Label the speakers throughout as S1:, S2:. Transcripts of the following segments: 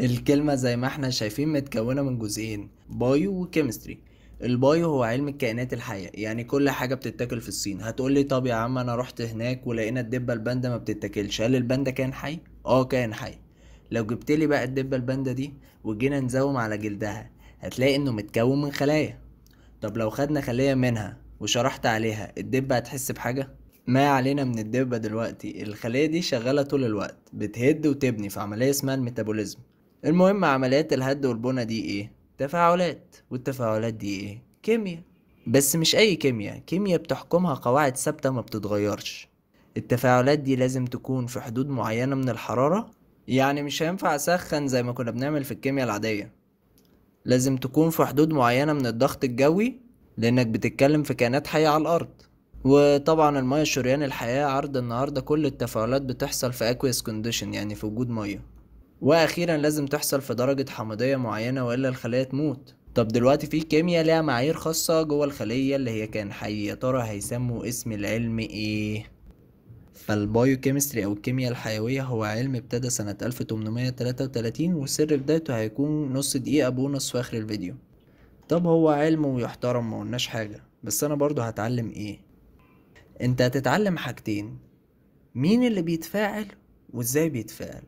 S1: الكلمة زي ما احنا شايفين متكونة من جزئين بايو وكيمستري البايو هو علم الكائنات الحية يعني كل حاجة بتتاكل في الصين هتقولي طب يا عم انا رحت هناك ولقينا الدبة الباندا ما بتتاكلش هل الباندا كان حي؟ اه كان حي لو جبتلي بقى الدبة الباندا دي وجينا نزوم على جلدها هتلاقي انه متكون من خلايا طب لو خدنا خلية منها وشرحت عليها الدبة هتحس بحاجة؟ ما علينا من الدبة دلوقتي الخلية دي شغالة طول الوقت بتهد وتبني في عملية اسمها الميتابوليزم المهم عمليات الهد والبنى دي ايه تفاعلات والتفاعلات دي ايه كيمياء بس مش اي كيمياء كيمياء بتحكمها قواعد ثابته ما بتتغيرش التفاعلات دي لازم تكون في حدود معينه من الحراره يعني مش هينفع اسخن زي ما كنا بنعمل في الكيمياء العاديه لازم تكون في حدود معينه من الضغط الجوي لانك بتتكلم في كائنات حيه على الارض وطبعا الميه شريان الحياه عرض النهارده كل التفاعلات بتحصل في اكويس كونديشن يعني في وجود ميه واخيرا لازم تحصل في درجة حمضية معينة والا الخلية تموت طب دلوقتي في كيمياء ليها معايير خاصة جوه الخلية اللي هي كان حي يا ترى هيسموا اسم العلم ايه فالبايوكيمستري او الكيمياء الحيوية هو علم ابتدى سنة 1833 وسر بدايته هيكون نص دقيقة بونص في اخر الفيديو طب هو علم ويحترم ما قلناش حاجة بس انا برضو هتعلم ايه انت هتتعلم حاجتين مين اللي بيتفاعل وازاي بيتفاعل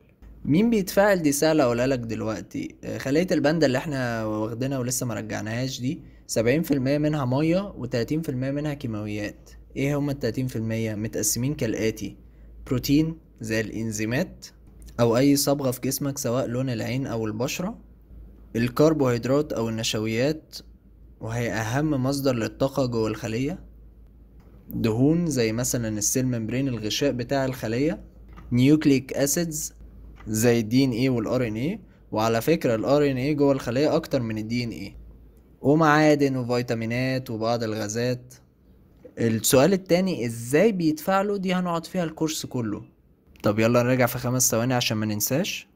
S1: مين بيتفاعل دي سهلة اقولها لك دلوقتي آه، خلية البندا اللي احنا واخدينها ولسه ما رجعناهاش دي سبعين في المية منها مية وتلاتين في المية منها كيماويات ايه هما التلاتين في المية متقسمين كالآتي بروتين زي الانزيمات او اي صبغة في جسمك سواء لون العين او البشرة الكربوهيدرات او النشويات وهي اهم مصدر للطاقة جوه الخلية دهون زي مثلا السيل ممبرين الغشاء بتاع الخلية نيوكليك اسيدز زي الدي ان ايه والار ان ايه وعلى فكرة الار ان ايه جوه الخلية اكتر من الدي ان ايه ومعادن وفيتامينات وبعض الغازات السؤال التاني ازاي بيتفاعلوا دي هنقعد فيها الكورس كله طب يلا نرجع في خمس ثواني عشان ما ننساش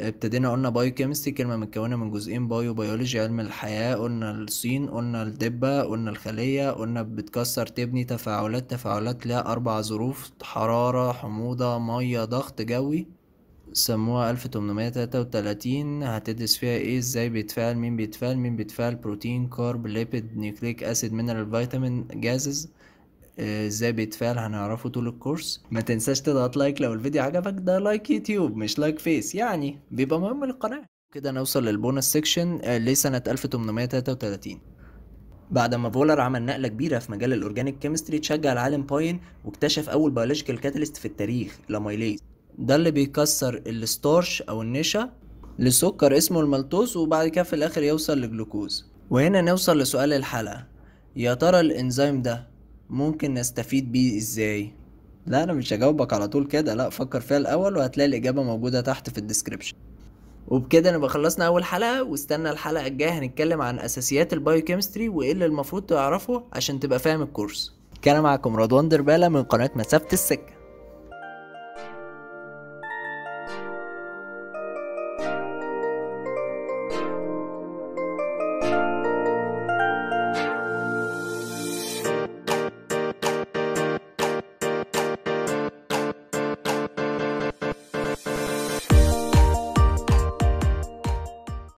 S1: ابتدينا قلنا بايو كيمستري كلمة متكونة من جزئين بايو بيولوجي علم الحياة قلنا الصين قلنا الدبة قلنا الخلية قلنا بتكسر تبني تفاعلات تفاعلات لها أربع ظروف حرارة حموضة مية ضغط جوي سموها ألف تمنمية تلاتة وتلاتين هتدرس فيها ايه ازاي بيتفاعل مين بيتفاعل مين بيتفاعل بروتين كارب ليبيد نيوكليك اسيد مينرال فيتامين جازز آه، ازاي بيتفاعل هنعرفه طول الكورس ما تنساش تضغط لايك لو الفيديو عجبك ده لايك يوتيوب مش لايك فيس يعني بيبقى مهم للقناة كده نوصل للبونس سيكشن آه، لسنة 1833 بعد ما فولر عمل نقلة كبيرة في مجال الأورجانيك كيمستري تشجع العالم باين واكتشف أول بيولوجيكال كاتاليست في التاريخ لامايليز ده اللي بيكسر الستارش او النشا لسكر اسمه المالتوز وبعد كده في الاخر يوصل لجلوكوز وهنا نوصل لسؤال الحلقة يا ترى الانزيم ده ممكن نستفيد بيه ازاي لا انا مش هجاوبك على طول كده لا فكر فيها الاول وهتلاقي الاجابة موجودة تحت في الديسكريبشن وبكده نبقى خلصنا اول حلقه واستنى الحلقه الجايه هنتكلم عن اساسيات البايوكيمستري وايه اللي المفروض تعرفه عشان تبقى فاهم الكورس كان معكم رضوان درباله من قناه مسافه السكه